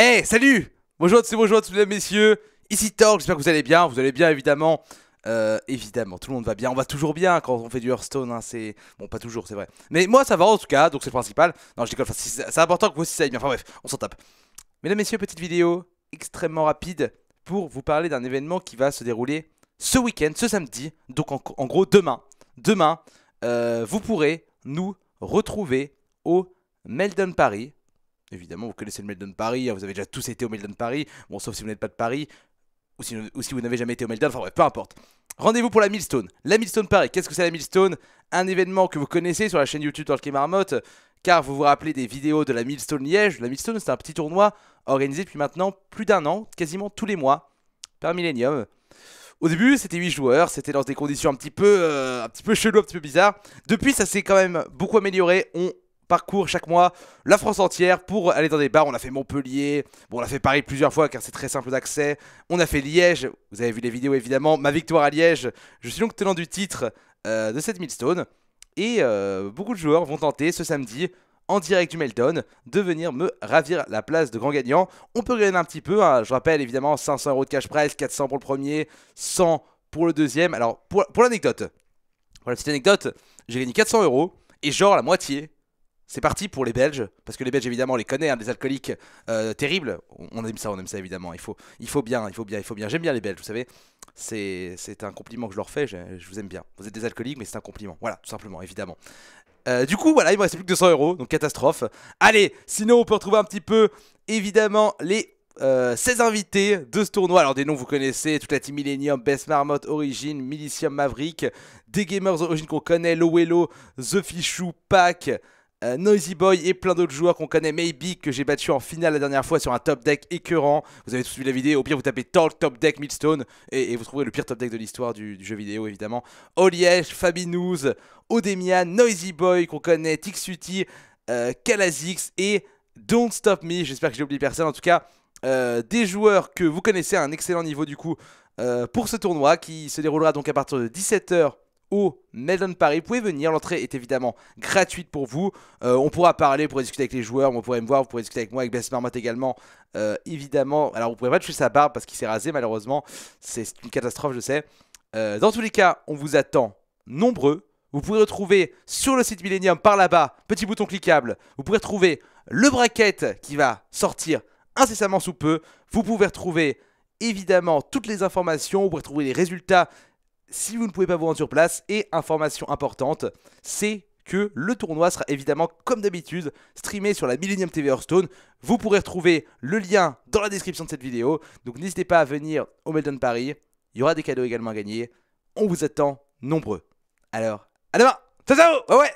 Hey, salut Bonjour, c'est bonjour, mesdames, messieurs. Ici Torque, j'espère que vous allez bien. Vous allez bien, évidemment. Euh, évidemment, tout le monde va bien. On va toujours bien quand on fait du Hearthstone. Hein, c'est bon, pas toujours, c'est vrai. Mais moi, ça va en tout cas, donc c'est le principal. Non, je déconne. c'est important que vous aussi ça aille bien. Enfin bref, on s'en tape. Mesdames, messieurs, petite vidéo extrêmement rapide pour vous parler d'un événement qui va se dérouler ce week-end, ce samedi. Donc en, gros demain, demain, euh, vous pourrez nous retrouver au Meldon Paris Évidemment, vous connaissez le Meldon Paris, hein, vous avez déjà tous été au Meldon Paris, bon, sauf si vous n'êtes pas de Paris, ou si, vous n'avez jamais été au Meldon, enfin bref, peu importe. Rendez-vous pour la Millstone. La Millstone Paris, qu'est-ce que c'est la Millstone Un événement que vous connaissez sur la chaîne YouTube Talk Marmotte, car vous vous rappelez des vidéos de la Millstone Liège. La Millstone, c'est un petit tournoi organisé depuis maintenant plus d'un an, quasiment tous les mois, par Millennium. Au début, c'était 8 joueurs, c'était dans des conditions un petit peu, euh, un petit peu chelou, un petit peu bizarre. Depuis, ça s'est quand même beaucoup amélioré. On parcours chaque mois la France entière pour aller dans des bars. On a fait Montpellier, on a fait Paris plusieurs fois car c'est très simple d'accès. On a fait Liège, vous avez vu les vidéos évidemment, ma victoire à Liège. Je suis donc tenant du titre euh, de cette milestone. Et euh, beaucoup de joueurs vont tenter ce samedi en direct du Melton de venir me ravir la place de grand gagnant. On peut gagner un petit peu, hein. je rappelle évidemment 500 euros de cash prize, 400 pour le premier, 100 pour le deuxième. Alors pour, l'anecdote, la petite anecdote, j'ai gagné 400 euros et genre la moitié c'est parti pour les Belges, parce que les Belges évidemment on les connaît, hein, des alcooliques euh, terribles. On aime ça, on aime ça évidemment. Il faut, il faut bien, il faut bien, il faut bien. J'aime bien les Belges, vous savez. C'est un compliment que je leur fais. Je, vous aime bien. Vous êtes des alcooliques, mais c'est un compliment. Voilà, tout simplement, évidemment. Euh, du coup, voilà, il me reste plus que 200 euros, donc catastrophe. Allez, sinon on peut retrouver un petit peu, évidemment, les 16 euh, invités de ce tournoi. Alors des noms vous connaissez, toute la team Millennium, Best Marmotte, Origin, Milicium Maverick, des gamers Origin qu'on connaît, Lowello, The fichu Pack, euh, Noisy Boy et plein d'autres joueurs qu'on connaît, Maybe, que j'ai battu en finale la dernière fois sur un top deck écœurant. Vous avez tous vu la vidéo, au pire vous tapez Talk Top Deck Millstone et, vous trouverez le pire top deck de l'histoire du, jeu vidéo évidemment. Oliège, Fabinouz, Odemia, Noisy Boy qu'on connaît, Tixuti, euh, Kalazix et Don't Stop Me. J'espère que j'ai oublié personne. En tout cas, euh, des joueurs que vous connaissez à un excellent niveau du coup pour ce tournoi qui se déroulera donc à partir de 17h au Melon Paris. Vous pouvez venir, l'entrée est évidemment gratuite pour vous. Euh, on pourra parler, vous pourrez discuter avec les joueurs, On pourrez me voir, vous pourrez discuter avec moi, avec Blaise Marmotte également. Euh, évidemment, alors vous pourrez pas toucher sa barbe parce qu'il s'est rasé malheureusement. C'est une catastrophe, je sais. Euh, dans tous les cas, on vous attend nombreux. Vous pouvez retrouver sur le site Millennium par là-bas, petit bouton cliquable. Vous pourrez retrouver le bracket qui va sortir incessamment sous peu. Vous pouvez retrouver évidemment toutes les informations, vous pouvez retrouver les résultats si vous ne pouvez pas vous rendre sur place. Et information importante, c'est que le tournoi sera évidemment, comme d'habitude, streamé sur la Millennium TV Hearthstone. Vous pourrez retrouver le lien dans la description de cette vidéo. Donc n'hésitez pas à venir au Melden Paris. Il y aura des cadeaux également à gagner. On vous attend nombreux. Alors, à demain Ciao, ciao ouais